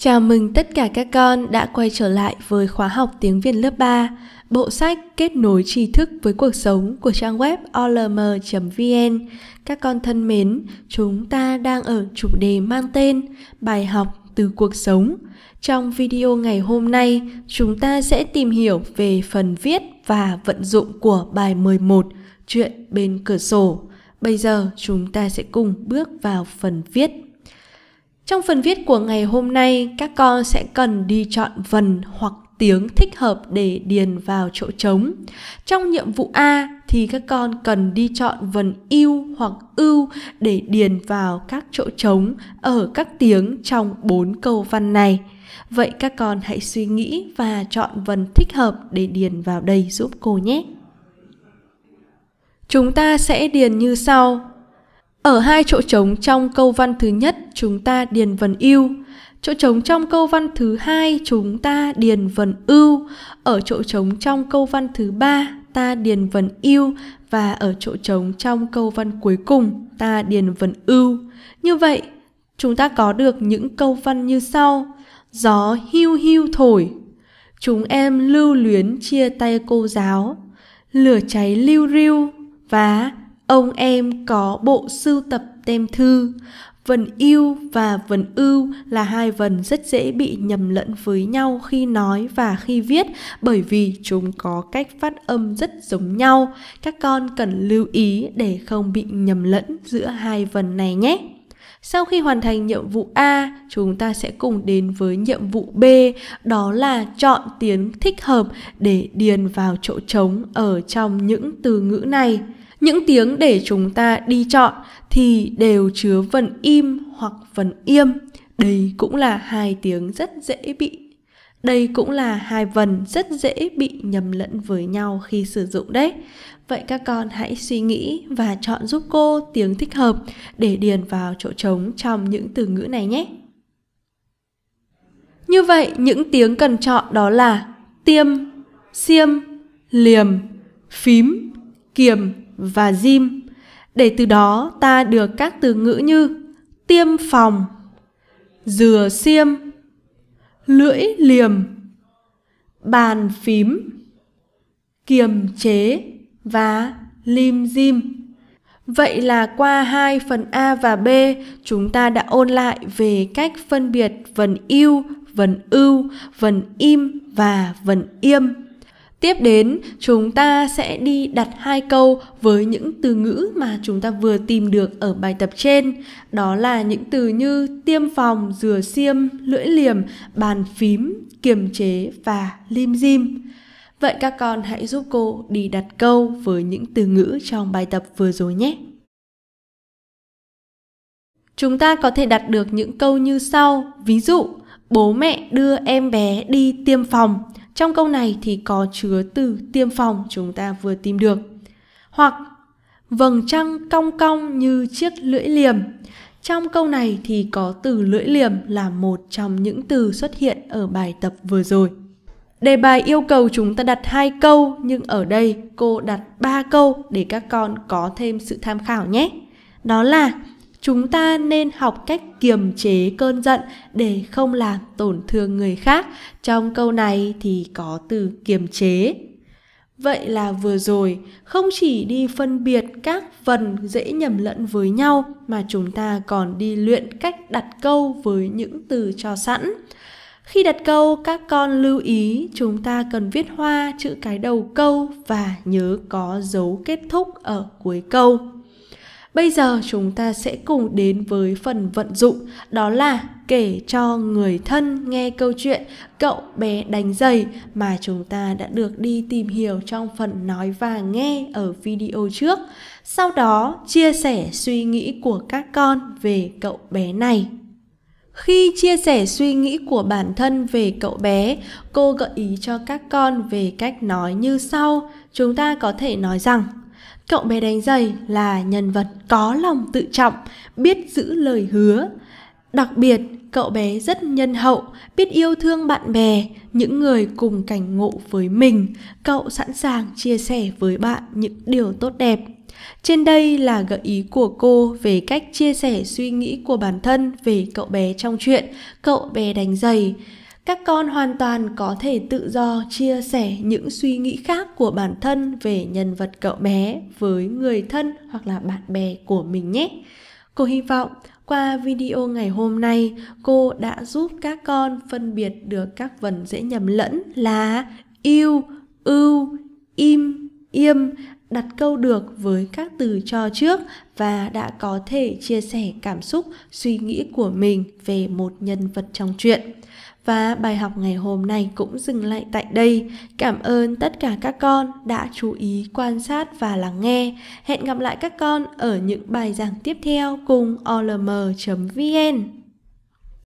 Chào mừng tất cả các con đã quay trở lại với khóa học tiếng Việt lớp 3, bộ sách kết nối tri thức với cuộc sống của trang web olm.vn. Các con thân mến, chúng ta đang ở chủ đề mang tên Bài học từ cuộc sống. Trong video ngày hôm nay, chúng ta sẽ tìm hiểu về phần viết và vận dụng của bài 11, chuyện bên cửa sổ. Bây giờ chúng ta sẽ cùng bước vào phần viết trong phần viết của ngày hôm nay, các con sẽ cần đi chọn vần hoặc tiếng thích hợp để điền vào chỗ trống. Trong nhiệm vụ A thì các con cần đi chọn vần yêu hoặc ưu để điền vào các chỗ trống ở các tiếng trong bốn câu văn này. Vậy các con hãy suy nghĩ và chọn vần thích hợp để điền vào đây giúp cô nhé. Chúng ta sẽ điền như sau: ở hai chỗ trống trong câu văn thứ nhất chúng ta điền vần yêu. Chỗ trống trong câu văn thứ hai chúng ta điền vần ưu. Ở chỗ trống trong câu văn thứ ba ta điền vần yêu và ở chỗ trống trong câu văn cuối cùng ta điền vần ưu. Như vậy, chúng ta có được những câu văn như sau. Gió hưu hưu thổi. Chúng em lưu luyến chia tay cô giáo. Lửa cháy lưu riu và Ông em có bộ sưu tập tem thư. Vần yêu và vần ưu là hai vần rất dễ bị nhầm lẫn với nhau khi nói và khi viết bởi vì chúng có cách phát âm rất giống nhau. Các con cần lưu ý để không bị nhầm lẫn giữa hai vần này nhé. Sau khi hoàn thành nhiệm vụ A, chúng ta sẽ cùng đến với nhiệm vụ B, đó là chọn tiếng thích hợp để điền vào chỗ trống ở trong những từ ngữ này những tiếng để chúng ta đi chọn thì đều chứa vần im hoặc vần im đây cũng là hai tiếng rất dễ bị đây cũng là hai vần rất dễ bị nhầm lẫn với nhau khi sử dụng đấy vậy các con hãy suy nghĩ và chọn giúp cô tiếng thích hợp để điền vào chỗ trống trong những từ ngữ này nhé như vậy những tiếng cần chọn đó là tiêm xiêm liềm phím kiềm và Jim để từ đó ta được các từ ngữ như tiêm phòng, dừa xiêm, lưỡi liềm, bàn phím, kiềm chế và lim dim. Vậy là qua hai phần A và B, chúng ta đã ôn lại về cách phân biệt vần yêu, vần ưu, vần im và vần yêm. Tiếp đến, chúng ta sẽ đi đặt hai câu với những từ ngữ mà chúng ta vừa tìm được ở bài tập trên. Đó là những từ như tiêm phòng, rửa xiêm, lưỡi liềm, bàn phím, kiềm chế và lim dim. Vậy các con hãy giúp cô đi đặt câu với những từ ngữ trong bài tập vừa rồi nhé. Chúng ta có thể đặt được những câu như sau, ví dụ Bố mẹ đưa em bé đi tiêm phòng trong câu này thì có chứa từ tiêm phòng chúng ta vừa tìm được. Hoặc vầng trăng cong cong như chiếc lưỡi liềm. Trong câu này thì có từ lưỡi liềm là một trong những từ xuất hiện ở bài tập vừa rồi. Đề bài yêu cầu chúng ta đặt hai câu nhưng ở đây cô đặt 3 câu để các con có thêm sự tham khảo nhé. Đó là chúng ta nên học cách kiềm chế cơn giận để không làm tổn thương người khác trong câu này thì có từ kiềm chế vậy là vừa rồi không chỉ đi phân biệt các phần dễ nhầm lẫn với nhau mà chúng ta còn đi luyện cách đặt câu với những từ cho sẵn khi đặt câu các con lưu ý chúng ta cần viết hoa chữ cái đầu câu và nhớ có dấu kết thúc ở cuối câu Bây giờ chúng ta sẽ cùng đến với phần vận dụng, đó là kể cho người thân nghe câu chuyện cậu bé đánh giày mà chúng ta đã được đi tìm hiểu trong phần nói và nghe ở video trước. Sau đó chia sẻ suy nghĩ của các con về cậu bé này. Khi chia sẻ suy nghĩ của bản thân về cậu bé, cô gợi ý cho các con về cách nói như sau. Chúng ta có thể nói rằng Cậu bé đánh giày là nhân vật có lòng tự trọng, biết giữ lời hứa. Đặc biệt, cậu bé rất nhân hậu, biết yêu thương bạn bè, những người cùng cảnh ngộ với mình. Cậu sẵn sàng chia sẻ với bạn những điều tốt đẹp. Trên đây là gợi ý của cô về cách chia sẻ suy nghĩ của bản thân về cậu bé trong chuyện Cậu bé đánh giày các con hoàn toàn có thể tự do chia sẻ những suy nghĩ khác của bản thân về nhân vật cậu bé với người thân hoặc là bạn bè của mình nhé cô hy vọng qua video ngày hôm nay cô đã giúp các con phân biệt được các vần dễ nhầm lẫn là yêu ưu im im đặt câu được với các từ cho trước và đã có thể chia sẻ cảm xúc suy nghĩ của mình về một nhân vật trong truyện và bài học ngày hôm nay cũng dừng lại tại đây. Cảm ơn tất cả các con đã chú ý quan sát và lắng nghe. Hẹn gặp lại các con ở những bài giảng tiếp theo cùng olm.vn.